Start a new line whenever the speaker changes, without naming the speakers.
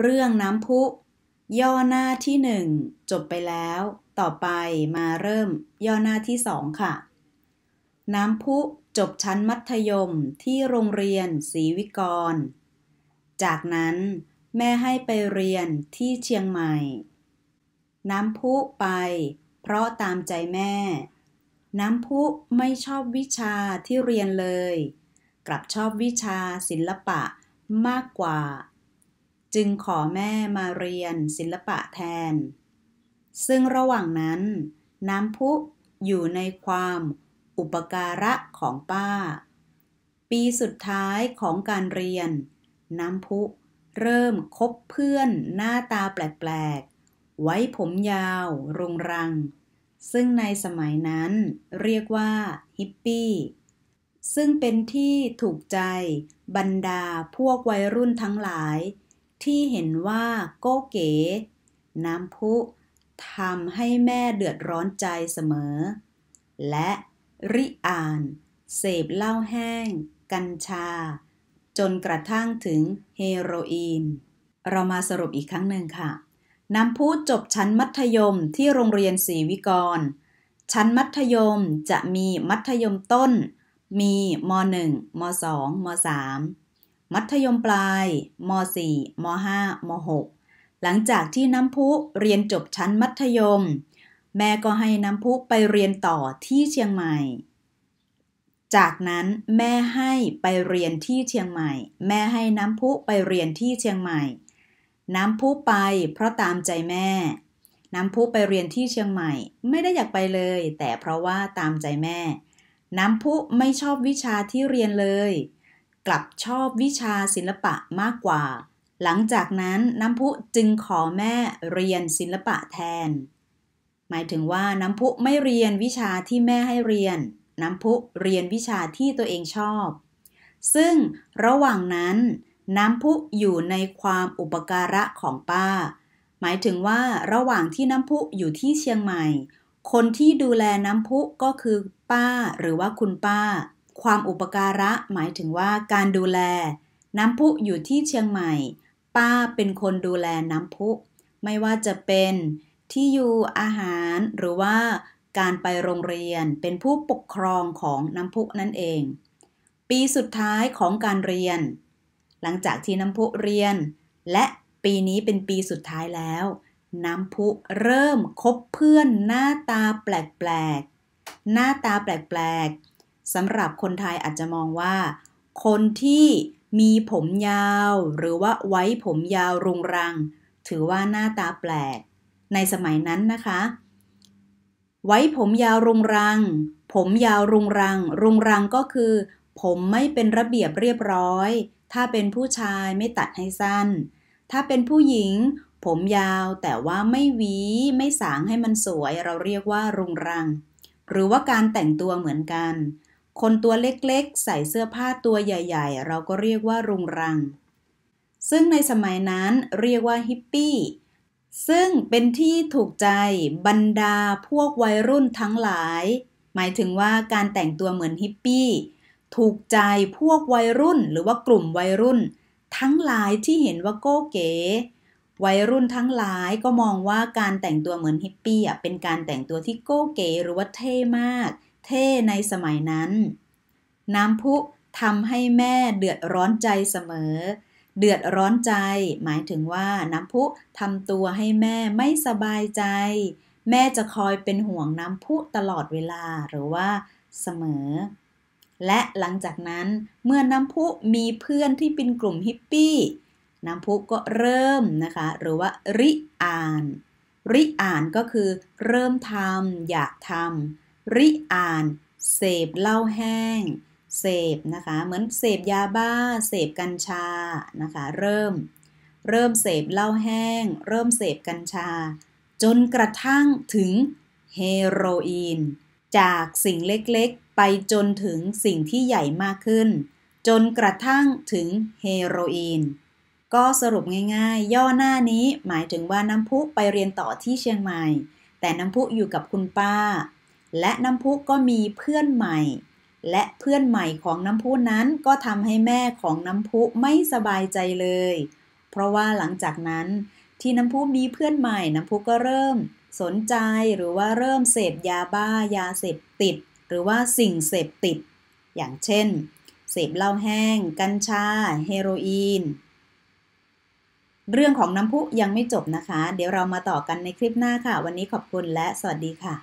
เรื่องน้ำพุย่อหน้าที่หนึ่งจบไปแล้ว ต่อไปมาเริ่มย่อหน้าที่สองค่ะ น้ำพุจบชั้นมัธยมที่โรงเรียนศรีวิกร จากนั้นแม่ให้ไปเรียนที่เชียงใหม่ น้ำพุไปเพราะตามใจแม่ น้ำพุไม่ชอบวิชาที่เรียนเลย กลับชอบวิชาศิลปะมากกว่าจึงขอแม่มาเรียนศิลปะแทน ซึ่งระหว่างนั้น น้ำพุอยู่ในความอุปการะของป้า ปีสุดท้ายของการเรียน น้ำพุเริ่มคบเพื่อนหน้าตาแปลกๆ ไว้ผมยาวรุงรัง ซึ่งในสมัยนั้นเรียกว่า ฮิปปี้ ซึ่งเป็นที่ถูกใจบรรดาพวกวัยรุ่นทั้งหลายที่เห็นว่าโก้เก๋น้ำพุทำให้แม่เดือดร้อนใจเสมอ และริอานเสพเหล้าแห้ง กัญชา จนกระทั่งถึงเฮโรอีน เรามาสรุปอีกครั้งหนึ่งค่ะ น้ำพุจบชั้นมัธยมที่โรงเรียนศรีวิกรชั้นมัธยมจะมีมัธยมต้น มีม .1 ม .2 ม .3 มัธยมปลายม .4 ม .5 ม .6 หลังจากที่น้ำพุเรียนจบชั้นมัธยม แม่ก็ให้น้ำพุไปเรียนต่อที่เชียงใหม่ จากนั้นแม่ให้ไปเรียนที่เชียงใหม่ แม่ให้น้ำพุไปเรียนที่เชียงใหม่ น้ำพุไปเพราะตามใจแม่ น้ำพุไปเรียนที่เชียงใหม่ไม่ได้อยากไปเลย แต่เพราะว่าตามใจแม่ น้ำพุไม่ชอบวิชาที่เรียนเลยกลับชอบวิชาศิลปะมากกว่า หลังจากนั้นน้ำพุจึงขอแม่เรียนศิลปะแทน หมายถึงว่าน้ำพุไม่เรียนวิชาที่แม่ให้เรียน น้ำพุเรียนวิชาที่ตัวเองชอบ ซึ่งระหว่างนั้น น้ำพุอยู่ในความอุปการะของป้า หมายถึงว่าระหว่างที่น้ำพุอยู่ที่เชียงใหม่ คนที่ดูแลน้ำพุก็คือป้าหรือว่าคุณป้าความอุปการะหมายถึงว่าการดูแล น้ำพุอยู่ที่เชียงใหม่ ป้าเป็นคนดูแลน้ำพุไม่ว่าจะเป็นที่อยู่อาหารหรือว่าการไปโรงเรียนเป็นผู้ปกครองของน้ำพุนั่นเอง ปีสุดท้ายของการเรียน หลังจากที่น้ำพุเรียน และปีนี้เป็นปีสุดท้ายแล้ว น้ำพุเริ่มคบเพื่อนหน้าตาแปลกๆ หน้าตาแปลกๆสำหรับคนไทยอาจจะมองว่า คนที่มีผมยาว หรือว่าไว้ผมยาวรุงรัง ถือว่าหน้าตาแปลก ในสมัยนั้นนะคะ ไว้ผมยาวรุงรัง ผมยาวรุงรัง รุงรังก็คือ ผมไม่เป็นระเบียบเรียบร้อย ถ้าเป็นผู้ชายไม่ตัดให้สั้น ถ้าเป็นผู้หญิง ผมยาวแต่ว่าไม่หวีไม่สางให้มันสวย เราเรียกว่ารุงรัง หรือว่าการแต่งตัวเหมือนกันคนตัวเล็กๆใส่เสื้อผ้าตัวใหญ่ๆ เราก็เรียกว่ารุงรัง ซึ่งในสมัยนั้นเรียกว่าฮิปปี้ ซึ่งเป็นที่ถูกใจบรรดาพวกวัยรุ่นทั้งหลาย หมายถึงว่าการแต่งตัวเหมือนฮิปปี้ถูกใจพวกวัยรุ่นหรือว่ากลุ่มวัยรุ่น ทั้งหลายที่เห็นว่าโก้เก๋วัยรุ่นทั้งหลายก็มองว่าการแต่งตัวเหมือนฮิปปี้เป็นการแต่งตัวที่โก้เก๋หรือว่าเท่มากเท่ในสมัยนั้น น้ำพุทำให้แม่เดือดร้อนใจเสมอ เดือดร้อนใจ หมายถึงว่าน้ำพุทำตัวให้แม่ไม่สบายใจ แม่จะคอยเป็นห่วงน้ำพุตลอดเวลาหรือว่าเสมอ และหลังจากนั้นเมื่อน้ำพุมีเพื่อนที่เป็นกลุ่มฮิปปี้ น้ำพุก็เริ่มนะคะ หรือว่าริอ่าน ริอ่านก็คือ เริ่มทำอยากทำริอ่านเสพเหล้าแห้ง เสพนะคะ เหมือนเสพยาบ้าเสพกัญชานะคะ เริ่ม เริ่มเสพเหล้าแห้ง เริ่มเสพกัญชา จนกระทั่งถึงเฮโรอีน จากสิ่งเล็กๆ ไปจนถึงสิ่งที่ใหญ่มากขึ้น จนกระทั่งถึงเฮโรอีน ก็สรุปง่าย ๆ ย่อหน้านี้หมายถึงว่าน้ำพุไปเรียนต่อที่เชียงใหม่ แต่น้ำพุอยู่กับคุณป้าและน้ำพุก็มีเพื่อนใหม่ และเพื่อนใหม่ของน้ำพุนั้นก็ทำให้แม่ของน้ำพุไม่สบายใจเลย เพราะว่าหลังจากนั้น ที่น้ำพุมีเพื่อนใหม่ น้ำพุก็เริ่ม สนใจหรือว่าเริ่มเสพยาบ้ายาเสพติด หรือว่าสิ่งเสพติด อย่างเช่น เสพเหล้าแห้ง กัญชาเฮโรอีน เรื่องของน้ำพุยังไม่จบนะคะ เดี๋ยวเรามาต่อกันในคลิปหน้าค่ะ วันนี้ขอบคุณและสวัสดีค่ะ